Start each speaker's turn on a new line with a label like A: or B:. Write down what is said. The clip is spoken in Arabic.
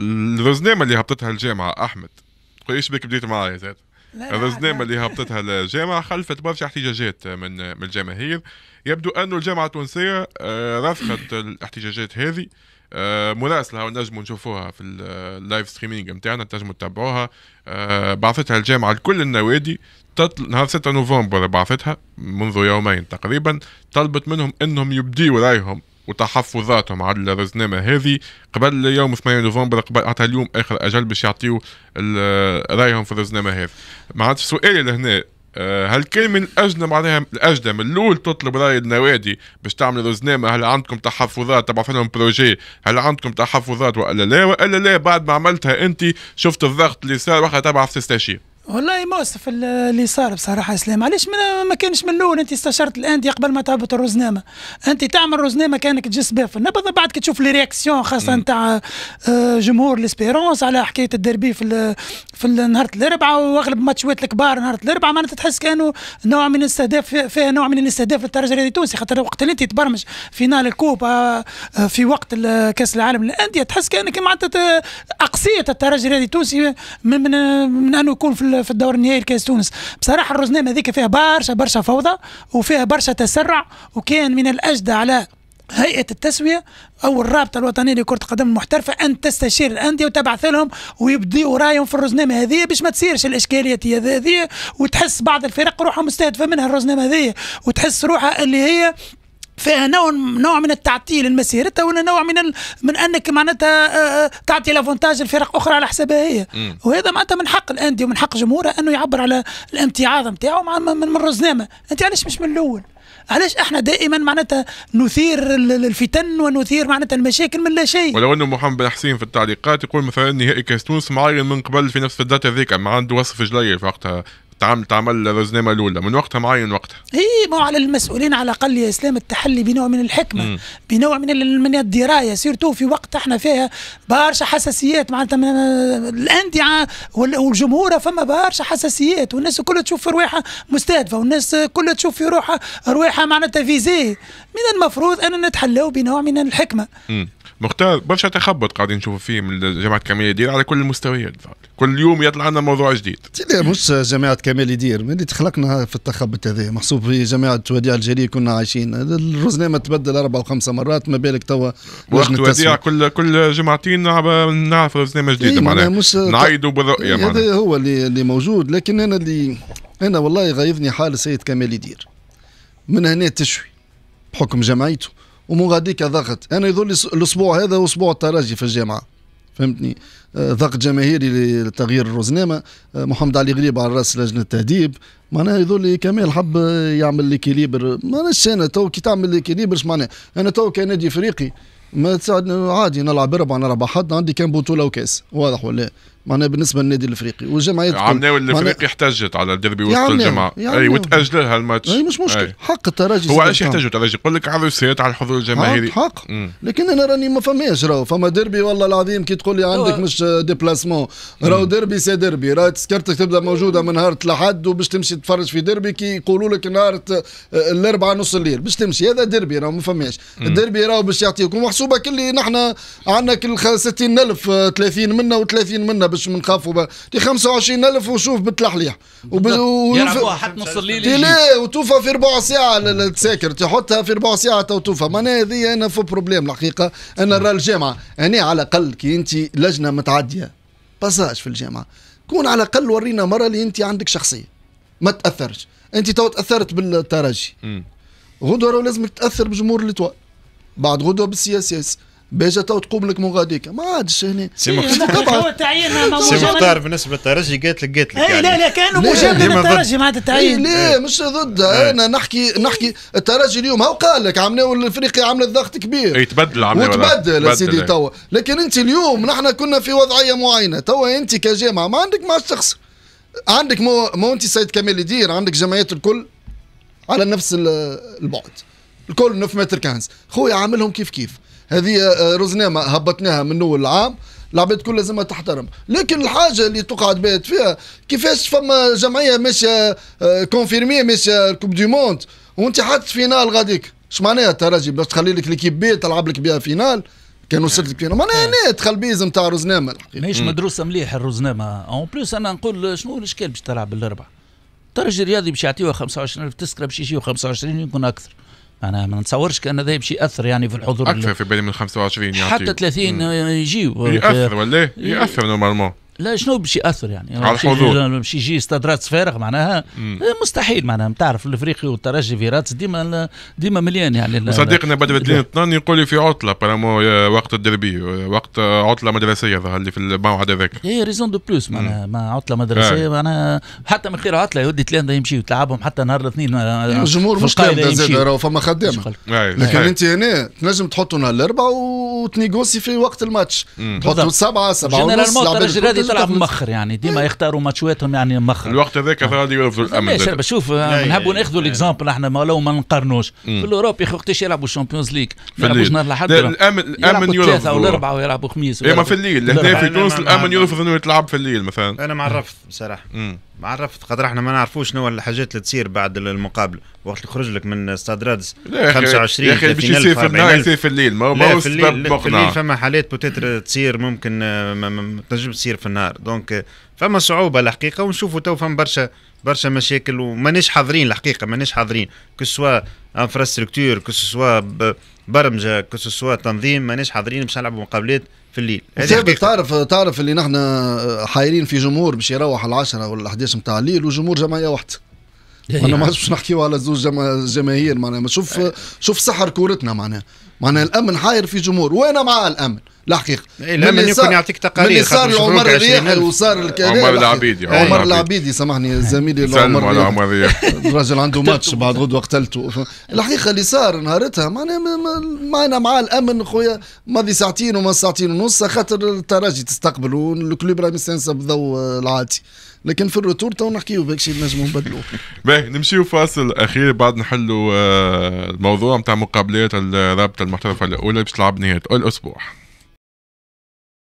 A: الرزنامه اللي هبطتها الجامعه احمد ايش بك بديت معايا زاد الرزنامه اللي هبطتها الجامعه خلفت برشا احتجاجات من من الجماهير يبدو انه الجامعه التونسيه آه، رفخت الاحتجاجات هذه آه، مراسله ونجموا نشوفوها في اللايف ستريمينغ نتاعنا تنجموا تتبعوها آه، بعثتها الجامعه لكل النوادي تطل... نهار 6 نوفمبر بعثتها منذ يومين تقريبا طلبت منهم انهم يبديوا رايهم وتحفظاتهم على الرزنامه هذه قبل يوم 8 نوفمبر قبل حتى اليوم اخر اجل باش يعطيو رايهم في الرزنامه هذه ما عادش سؤالي لهنا آه، هل كان من اجل معناها الاجل من الاول تطلب راي النوادي باش تعمل رزنامه هل عندكم تحفظات تبعث لهم بروجي هل عندكم تحفظات والا لا والا لا بعد ما عملتها انت شفت الضغط اللي صار وقتها تبعث تستشير
B: والله مؤسف اللي صار بصراحه اسلام علاش ما كانش من الاول انت استشرت الانديه قبل ما تهبط الرزنامه انت تعمل رزنامه كانك تجس بها في النبض بعد كي تشوف لي رياكسيون خاصه نتاع آه، جمهور ليسبيرونس على حكايه الدربي في في نهار الاربعاء واغلب ماتشات الكبار نهار الاربعاء معناتها تحس كانوا نوع من الاستهداف فيها نوع من الاستهداف للترجي الرياضي التونسي خاطر وقت اللي انت تبرمج فينال الكوبا آه، في وقت كاس العالم للانديه تحس كانك معناتها اقصيه الترجي الرياضي التونسي من, من انه يكون في في الدور النهائي لكاس تونس بصراحه الرزنامه هذيك فيها برشا برشا فوضى وفيها برشا تسرع وكان من الاجدى على هيئه التسويه او الرابطه الوطنيه لكره القدم المحترفه ان تستشير الانديه وتبعث لهم ويبدوا رايهم في الرزنامه هذه باش ما تصيرش الاشكاليات هذه وتحس بعض الفرق روحها مستهدفه منها الرزنامه هذه وتحس روحها اللي هي فيها نوع نوع من التعطيل لمسيرتها ولا نوع من ال... من انك معناتها آه، آه، تعطي لافونتاج لفرق اخرى على حسابها هي وهذا معناتها من حق الانديه ومن حق جمهورها انه يعبر على الامتعاض نتاعو من, من الرزنامه انت علاش مش من الاول علاش احنا دائما معناتها نثير الفتن ونثير معناتها المشاكل من لا شيء ولو
A: انه محمد بن حسين في التعليقات يقول مثلا نهائي كاس تونس معين من قبل في نفس الداتا ذيك ما عنده وصف في وقتها تعمل تعمل رزنامه الاولى من وقتها معين وقتها
B: اي ما هو على المسؤولين على الاقل يا اسلام التحلي بنوع من الحكمه م. بنوع من من الدرايه سيرتو في وقت احنا فيها برشا حساسيات معناتها الانديه والجمهور فما برشا حساسيات والناس كلها تشوف في روحها مستهدفه والناس كلها تشوف في روحها روحها معناتها فيزي من المفروض ان نتحلوا بنوع من الحكمه
A: م. مختار برشا تخبط قاعدين نشوفوا فيه من جماعه كماليه دير على كل المستويات كل يوم يطلع لنا موضوع جديد.
B: مش
C: جماعه كمال يدير ملي تخلقنا في التخبط هذا محسوب في جامعه وديع الجري كنا عايشين الرزنامه تبدل اربع وخمس مرات ما بالك توا وقت وديع
A: كل كل جمعتين نعرف رزنامه جديده إيه، معناها مش نعيدوا بالرؤيه إيه، معناها هذا
C: هو اللي اللي موجود لكن انا اللي انا والله يغيظني حال السيد كمال يدير من هنا تشوي بحكم جمعيته ومن غاديك ضغط انا يظل الاسبوع هذا اسبوع الترجي في الجامعه فهمتني ضغط جماهيري لتغيير الرزنامه محمد علي غريب على راس لجنه التهديب معناها هذول كمال حب يعمل ليكيليبر ماناش انا تو كي تعمل ليكيليبر اش معناها انا تو كنادي افريقي ما تساعدني عادي نلعب ربع نلعب حد عندي كان بطوله وكاس واضح ولا معناها بالنسبه للنادي الافريقي والجمعيه عمناوي الافريقي
A: احتجت على الديربي وسط الجماعه اي وتاجل الماتش اي مش مشكل أي.
C: حق الترجي هو ايش يحتاجوا
A: الترجي يقول لك عروسات على الحضور الجماهيري حق, حق.
C: لكن انا راني ما فماش راهو فما ديربي والله العظيم كي تقول لي عندك مش ديبلاسمون راهو ديربي سي ديربي راهو تذكرتك تبدا موجوده من نهار الاحد وباش تمشي تتفرج في ديربي كي يقولوا لك نهار الاربعاء نص الليل باش تمشي هذا ديربي راهو ما فماش الديربي راهو باش يعطيكم محسوبه كلي نحن عندنا كل 60000 30 آه، منا و30 منا باش نخافوا تي 25000 وشوف بتلحليح يلعبوها حتى
D: نص الليل لا
C: وتوفى في ربع ساعه تساكر تحطها في ربع ساعه توفى معناها هذه انا في بروبليم الحقيقه انا نرى نعم. الجامعه هنا على الاقل كي انت لجنه متعديه باساج في الجامعه كون على الاقل ورينا مره اللي انت عندك شخصيه ما تاثرش انت تو تاثرت بالترجي غدوه لازمك تاثر بجمهور الاطوال بعد غدوه بالسياسيس باش تو تقوم لك من غاديك ما عادش هنا سي مختار إيه، سي مختار بالنسبه للترجي قالت لك قالت لك إيه، يعني. لا لا كانوا مجامله للترجي معناتها التعيين إيه، لا مش ضد انا نحكي نحكي الترجي اليوم هو قال لك عملوا الافريقي عمل ضغط كبير
A: يتبدل عمل وتبدل سيدي توا
C: لكن انت اليوم نحن كنا في وضعيه معينه توا انت كجامعه ما عندك ما تخسر عندك مو, مو انت سيد كمال يدير عندك جمعيات الكل على نفس البعد الكل 9 متر كانز خويا عاملهم كيف كيف هذه آه، رزنامه هبطناها من اول العام العباد كلها لازمها تحترم لكن الحاجه اللي تقعد بيت فيها كيفاش فما جمعيه ماشيه كونفيرمي ماشيه كوب دي موند وانت حاط فينال غاديك اش معناها ترجي باش تخلي لك ليكيب بي تلعب لك بها فينال كان وصلت لك فينال معناها نعم. هنا دخل بيز نتاع روزنامه ماهيش
D: مدروسه مليح الروزنامه اون بلوس انا نقول شنو الاشكال باش تلعب بالاربعه ترجي الرياضي باش يعطيوها 25000 تسكره باش يجيو 25 يكون اكثر انا ما نتصورش كان هذا يمشي ياثر يعني في الحضور اكثر
A: في بالي من 25 يعطيه حتى 30 يجيو ياثر ولا إيه. ياثر نورمالمون
D: لا شنو باش ياثر يعني, على الحضور باش يجي استاد راتس فارغ معناها مم. آه، مستحيل معناها تعرف الافريقي والترجي في راتس ديما ديما مليان يعني صديقنا بدر الدين
A: الطنان يقول لي في عطله برامو آه، وقت الدربي آه، وقت عطله مدرسيه ظهر لي في الموعد هذاك
D: اي ريزون دو بلوس معناها مع عطله مدرسيه آه. معناها حتى من غير عطله يودي تلاندا يمشي تلعبهم حتى نهار الاثنين يعني الجمهور مش تلاندا زاد راهو
C: فما خدامه لكن انت هنا تنجم تحطوا نهار الاربعاء وتنيغوسي في وقت الماتش تحطوا سبعه سبعه ونص تلعب
D: مخر يعني ديما إيه. يختاروا ماتشواتهم يعني مخر الوقت هذاك غادي يرفضوا الامل شوف نحبوا ناخذوا ليكزامبل احنا لو ما نقارنوش في
C: الاوروبي يا وقتاش
D: يلعبوا الشامبيونز ليغ ما الليل نهار الاحد الامن الامن يرفض ثلاثه ولا اربعه ويلعبوا خميس إيه، ما في الليل
A: هنا في تونس الامن يرفض انه
C: يتلعب في الليل مثلا انا مع الرفض بصراحه مع عرفت خاطر احنا ما نعرفوش شنو الحاجات اللي تصير بعد المقابله وقت يخرج لك من استاد رادس 25 يا اخي باش يصير في النهار يصير في الليل ما هو في الليل مقنع. في الليل فما حالات بوتيتر تصير ممكن آه، ما تنجم تصير في النهار دونك فما صعوبه الحقيقه ونشوفوا تو فما برشا برشا مشاكل ومانيش حاضرين الحقيقه مانيش حاضرين كو سوا انفراستركتور كو سوا برمجه كوسوسوا تنظيم ماناش حاضرين باش نلعبوا مقابلات في الليل ثابت تعرف تعرف اللي نحن آه، حايرين في جمهور باش يروح العشرة ولا 11 نتاع الليل وجمهور جمعيه واحده انا ما باش نحكيو على زوج جماهير معناها شوف شوف سحر كورتنا معناها معناها الامن حاير في جمهور وانا مع الامن الحقيقه إيه، الامن يكون يعطيك تقارير من صار عمر الريحي وصار الكلام عمر العبيدي عمر العبيدي سامحني إيه. زميلي عمر العبيدي الراجل عنده ماتش بعد غدوه قتلته الحقيقه اللي صار نهارتها معناها معنا مع الامن خويا ماضي ساعتين وما ساعتين ونص خاطر الترجي تستقبل والكلوب راه مستانسه بضو العادي لكن في الرتور تو نحكيو بهيك شيء نجمو نبدلو
A: باهي نمشيو فاصل اخير بعد نحلوا آه، الموضوع نتاع مقابلات رابطه المحترفة الأولى باش نهاية الأسبوع